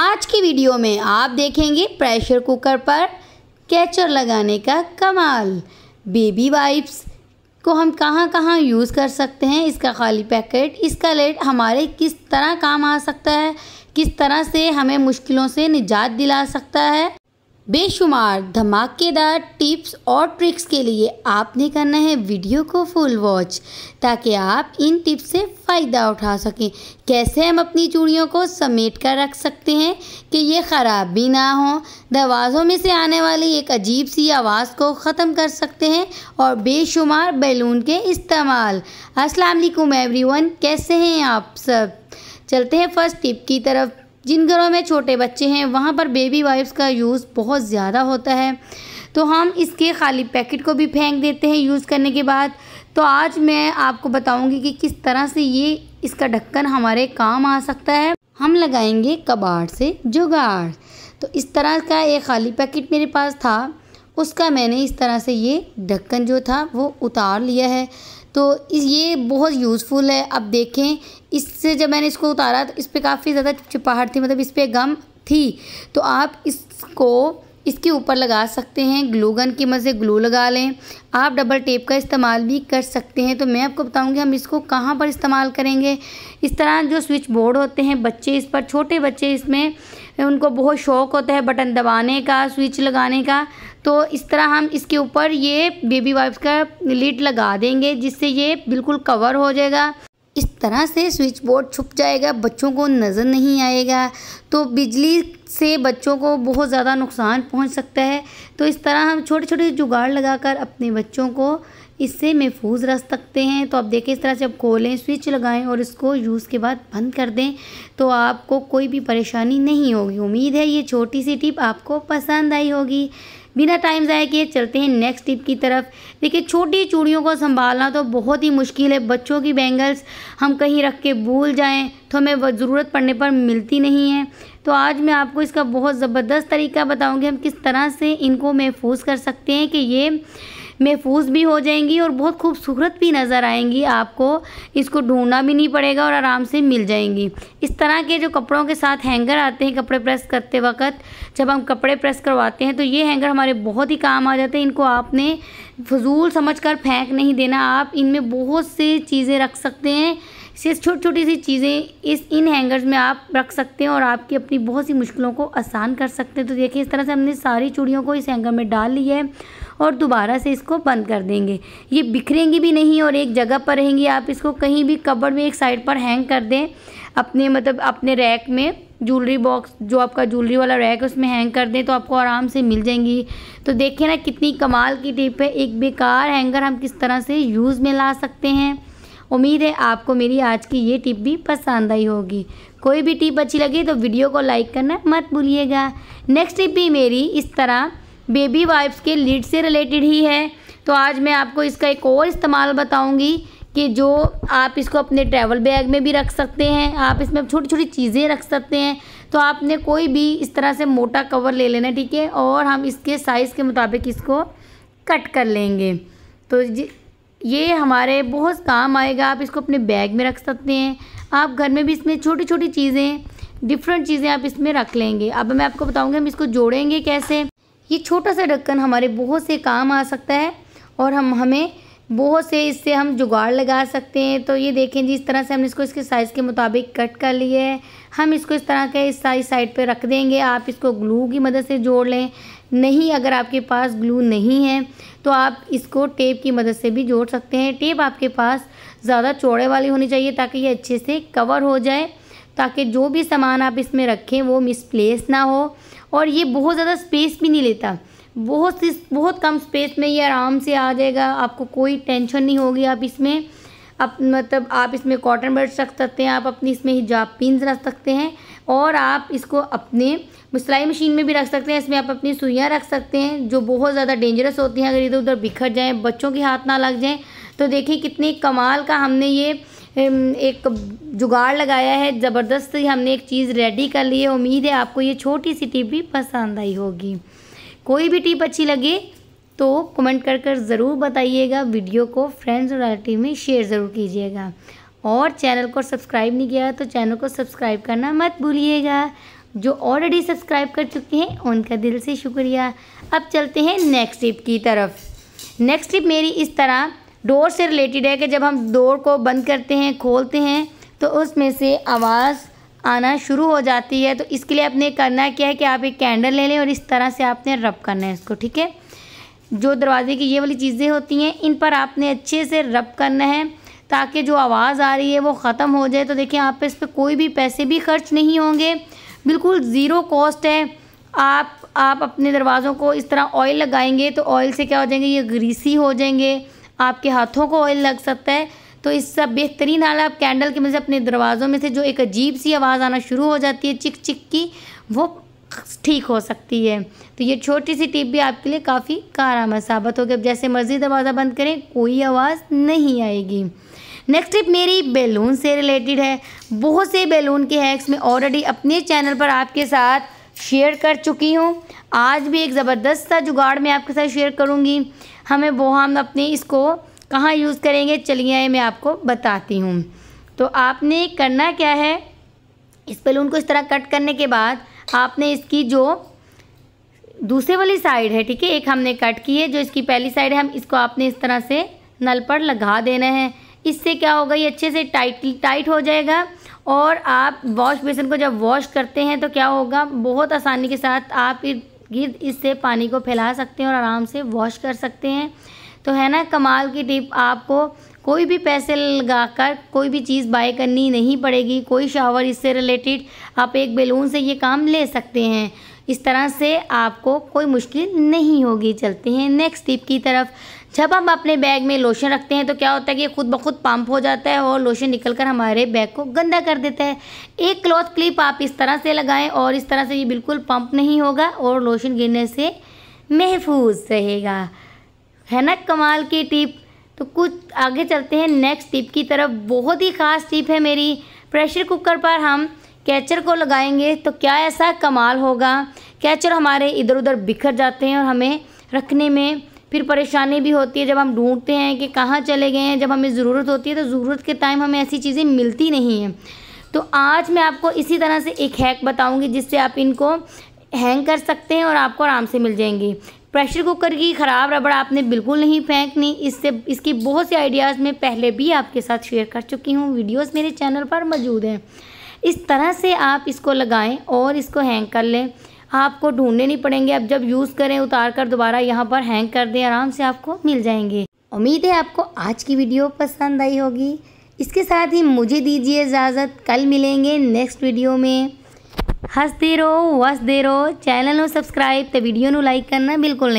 आज की वीडियो में आप देखेंगे प्रेशर कुकर पर कैचर लगाने का कमाल बेबी वाइप्स को हम कहाँ कहाँ यूज़ कर सकते हैं इसका खाली पैकेट इसका लेट हमारे किस तरह काम आ सकता है किस तरह से हमें मुश्किलों से निजात दिला सकता है बेशुमार धमाकेदार टिप्स और ट्रिक्स के लिए आपने करना है वीडियो को फुल वॉच ताकि आप इन टिप्स से फ़ायदा उठा सकें कैसे हम अपनी चूड़ियों को समेट कर रख सकते हैं कि ये ख़राब भी ना हो दरवाज़ों में से आने वाली एक अजीब सी आवाज़ को ख़त्म कर सकते हैं और बेशुमार बैलून के इस्तेमाल असलकुम एवरी वन कैसे हैं आप सब चलते हैं फर्स्ट टिप की तरफ जिन घरों में छोटे बच्चे हैं वहाँ पर बेबी वाइप्स का यूज़ बहुत ज़्यादा होता है तो हम इसके खाली पैकेट को भी फेंक देते हैं यूज़ करने के बाद तो आज मैं आपको बताऊँगी कि किस तरह से ये इसका ढक्कन हमारे काम आ सकता है हम लगाएंगे कबाड़ से जुगाड़ तो इस तरह का एक खाली पैकेट मेरे पास था उसका मैंने इस तरह से ये ढक्कन जो था वो उतार लिया है तो ये बहुत यूज़फुल है अब देखें इससे जब मैंने इसको उतारा तो इस पर काफ़ी ज़्यादा चिपचिपाहट थी मतलब इस पर गम थी तो आप इसको इसके ऊपर लगा सकते हैं ग्लू गन की मज़े ग्लू लगा लें आप डबल टेप का इस्तेमाल भी कर सकते हैं तो मैं आपको बताऊंगी हम इसको कहाँ पर इस्तेमाल करेंगे इस तरह जो स्विच बोर्ड होते हैं बच्चे इस पर छोटे बच्चे इसमें उनको बहुत शौक़ होता है बटन दबाने का स्विच लगाने का तो इस तरह हम इसके ऊपर ये बेबी वाइप्स का लिड लगा देंगे जिससे ये बिल्कुल कवर हो जाएगा इस तरह से स्विच बोर्ड छुप जाएगा बच्चों को नज़र नहीं आएगा तो बिजली से बच्चों को बहुत ज़्यादा नुकसान पहुंच सकता है तो इस तरह हम छोटे छोटे जुगाड़ लगाकर अपने बच्चों को इससे महफूज रख सकते हैं तो आप देखें इस तरह से आप खोलें स्विच लगाएं और इसको यूज़ के बाद बंद कर दें तो आपको कोई भी परेशानी नहीं होगी उम्मीद है ये छोटी सी टिप आपको पसंद आई होगी बिना टाइम ज़ाया किए चलते हैं नेक्स्ट टिप की तरफ देखिए छोटी चूड़ियों को संभालना तो बहुत ही मुश्किल है बच्चों की बैंगल्स हम कहीं रख के भूल जाएँ तो हमें ज़रूरत पड़ने पर मिलती नहीं है तो आज मैं आपको इसका बहुत ज़बरदस्त तरीका बताऊँगी हम किस तरह से इनको महफूज कर सकते हैं कि ये महफूज भी हो जाएंगी और बहुत खूबसूरत भी नज़र आएंगी आपको इसको ढूंढना भी नहीं पड़ेगा और आराम से मिल जाएंगी इस तरह के जो कपड़ों के साथ हैंगर आते हैं कपड़े प्रेस करते वक्त जब हम कपड़े प्रेस करवाते हैं तो ये हैंगर हमारे बहुत ही काम आ जाते हैं इनको आपने फजूल समझ कर फेंक नहीं देना आप इनमें बहुत सी चीज़ें रख सकते हैं सिर्फ छोटी छोटी सी चीज़ें इस इन हैंगर्स में आप रख सकते हैं और आपकी अपनी बहुत सी मुश्किलों को आसान कर सकते हैं तो देखिए इस तरह से हमने सारी चूड़ियों को इस हैंगर में डाल लिया है और दोबारा से इसको बंद कर देंगे ये बिखरेंगी भी नहीं और एक जगह पर रहेंगी आप इसको कहीं भी कबड़ में एक साइड पर हैंग कर दें अपने मतलब अपने रैक में ज्वेलरी बॉक्स जो आपका ज्वेलरी वाला रैक है उसमें हैंग कर दें तो आपको आराम से मिल जाएंगी तो देखिए ना कितनी कमाल की टिप है एक बेकार हैंगर हम किस तरह से यूज़ में ला सकते हैं उम्मीद है आपको मेरी आज की ये टिप भी पसंद आई होगी कोई भी टिप अच्छी लगी तो वीडियो को लाइक करना मत भूलिएगा नेक्स्ट टिप भी मेरी इस तरह बेबी वाइप्स के लीड से रिलेटेड ही है तो आज मैं आपको इसका एक और इस्तेमाल बताऊंगी कि जो आप इसको अपने ट्रैवल बैग में भी रख सकते हैं आप इसमें छोटी छोटी चीज़ें रख सकते हैं तो आपने कोई भी इस तरह से मोटा कवर ले लेना ठीक है और हम इसके साइज़ के मुताबिक इसको कट कर लेंगे तो ये हमारे बहुत काम आएगा आप इसको अपने बैग में रख सकते हैं आप घर में भी इसमें छोटी छोटी चीज़ें डिफरेंट चीज़ें आप इसमें रख लेंगे अब मैं आपको बताऊँगी हम इसको जोड़ेंगे कैसे ये छोटा सा ढक्कन हमारे बहुत से काम आ सकता है और हम हमें बहुत से इससे हम जुगाड़ लगा सकते हैं तो ये देखें जी इस तरह से हमने इसको इसके साइज़ के मुताबिक कट कर लिया है हम इसको इस तरह के इस साइज साइड पे रख देंगे आप इसको ग्लू की मदद से जोड़ लें नहीं अगर आपके पास ग्लू नहीं है तो आप इसको टेप की मदद से भी जोड़ सकते हैं टेप आपके पास ज़्यादा चौड़े वाली होनी चाहिए ताकि ये अच्छे से कवर हो जाए ताकि जो भी सामान आप इसमें रखें वो मिसप्लेस ना हो और ये बहुत ज़्यादा स्पेस भी नहीं लेता बहुत सी बहुत कम स्पेस में ये आराम से आ जाएगा आपको कोई टेंशन नहीं होगी आप इसमें आप मतलब आप इसमें कॉटन बर्ड रख सकते हैं आप अपनी इसमें हिजाब पिंस रख सकते हैं और आप इसको अपने सिलाई मशीन में भी रख सकते हैं इसमें आप अपनी सुइयाँ रख सकते हैं जो बहुत ज़्यादा डेंजरस होती हैं अगर इधर उधर बिखर जाएँ बच्चों के हाथ ना लग जाएँ तो देखिए कितने कमाल का हमने ये एक जुगाड़ लगाया है ज़बरदस्त हमने एक चीज़ रेडी कर ली है उम्मीद है आपको ये छोटी सी टिप भी पसंद आई होगी कोई भी टिप अच्छी लगे तो कमेंट कर कर ज़रूर बताइएगा वीडियो को फ्रेंड्स और रिलेटिव में शेयर ज़रूर कीजिएगा और चैनल को सब्सक्राइब नहीं किया तो चैनल को सब्सक्राइब करना मत भूलिएगा जो ऑलरेडी सब्सक्राइब कर चुके हैं उनका दिल से शुक्रिया अब चलते हैं नेक्स्ट टिप की तरफ नेक्स्ट टिप मेरी इस तरह डोर से रिलेटेड है कि जब हम डोर को बंद करते हैं खोलते हैं तो उसमें से आवाज़ आना शुरू हो जाती है तो इसके लिए आपने करना क्या है कि आप एक कैंडल ले लें और इस तरह से आपने रब करना है इसको ठीक है जो दरवाजे की ये वाली चीज़ें होती हैं इन पर आपने अच्छे से रब करना है ताकि जो आवाज़ आ रही है वो ख़त्म हो जाए तो देखिए आप इस पर कोई भी पैसे भी खर्च नहीं होंगे बिल्कुल ज़ीरो कॉस्ट है आप आप अपने दरवाज़ों को इस तरह ऑयल लगाएंगे तो ऑयल से क्या हो जाएंगे ये ग्रीसी हो जाएंगे आपके हाथों को ऑयल लग सकता है तो इस सब बेहतरीन आला आप कैंडल की मदद से अपने दरवाज़ों में से जो एक अजीब सी आवाज़ आना शुरू हो जाती है चिक चिक की वो ठीक हो सकती है तो ये छोटी सी टिप भी आपके लिए काफ़ी कारामद साबित होगी अब जैसे मर्ज़ी दरवाज़ा बंद करें कोई आवाज़ नहीं आएगी नेक्स्ट टिप मेरी बैलून से रिलेटेड है बहुत से बैलून के हैक्स मैं ऑलरेडी अपने चैनल पर आपके साथ शेयर कर चुकी हूँ आज भी एक ज़बरदस्त सा जुगाड़ मैं आपके साथ शेयर करूँगी हमें वो हम अपने इसको कहाँ यूज़ करेंगे चलिए मैं आपको बताती हूँ तो आपने करना क्या है इस बलून को इस तरह कट करने के बाद आपने इसकी जो दूसरे वाली साइड है ठीक है एक हमने कट की है जो इसकी पहली साइड है हम इसको आपने इस तरह से नल पर लगा देना है इससे क्या होगा ये अच्छे से टाइट टाइट हो जाएगा और आप वॉश बेसन को जब वॉश करते हैं तो क्या होगा बहुत आसानी के साथ आप गिर्द इससे पानी को फैला सकते हैं और आराम से वॉश कर सकते हैं तो है ना कमाल की टिप आपको कोई भी पैसे लगा कर कोई भी चीज़ बाय करनी नहीं पड़ेगी कोई शावर इससे रिलेटेड आप एक बेलून से ये काम ले सकते हैं इस तरह से आपको कोई मुश्किल नहीं होगी चलते हैं नेक्स्ट टिप की तरफ जब हम अपने बैग में लोशन रखते हैं तो क्या होता है कि खुद ब खुद पंप हो जाता है और लोशन निकल कर हमारे बैग को गंदा कर देता है एक क्लॉथ क्लिप आप इस तरह से लगाएं और इस तरह से ये बिल्कुल पंप नहीं होगा और लोशन गिरने से महफूज रहेगा है ना कमाल की टिप तो कुछ आगे चलते हैं नेक्स्ट टिप की तरफ बहुत ही ख़ास टिप है मेरी प्रेशर कुकर पर हम कैचर को लगाएंगे तो क्या ऐसा कमाल होगा कैचर हमारे इधर उधर बिखर जाते हैं और हमें रखने में फिर परेशानी भी होती है जब हम ढूंढते हैं कि कहाँ चले गए हैं जब हमें ज़रूरत होती है तो ज़रूरत के टाइम हमें ऐसी चीज़ें मिलती नहीं हैं तो आज मैं आपको इसी तरह से एक हैक बताऊँगी जिससे आप इनको हैंग कर सकते हैं और आपको आराम से मिल जाएंगी प्रेशर कुकर की ख़राब रबड़ आपने बिल्कुल नहीं फेंकनी इससे इसकी बहुत से आइडियाज़ मैं पहले भी आपके साथ शेयर कर चुकी हूँ वीडियोस मेरे चैनल पर मौजूद हैं इस तरह से आप इसको लगाएं और इसको हैंग कर लें आपको ढूंढने नहीं पड़ेंगे अब जब यूज़ करें उतार कर दोबारा यहाँ पर हैंग कर दें आराम से आपको मिल जाएंगे उम्मीद है आपको आज की वीडियो पसंद आई होगी इसके साथ ही मुझे दीजिए इजाज़त कल मिलेंगे नेक्स्ट वीडियो में हंसते रहो दे रहो चैनल सब्सक्राइब तो वीडियो लाइक करना बिल्कुल नहीं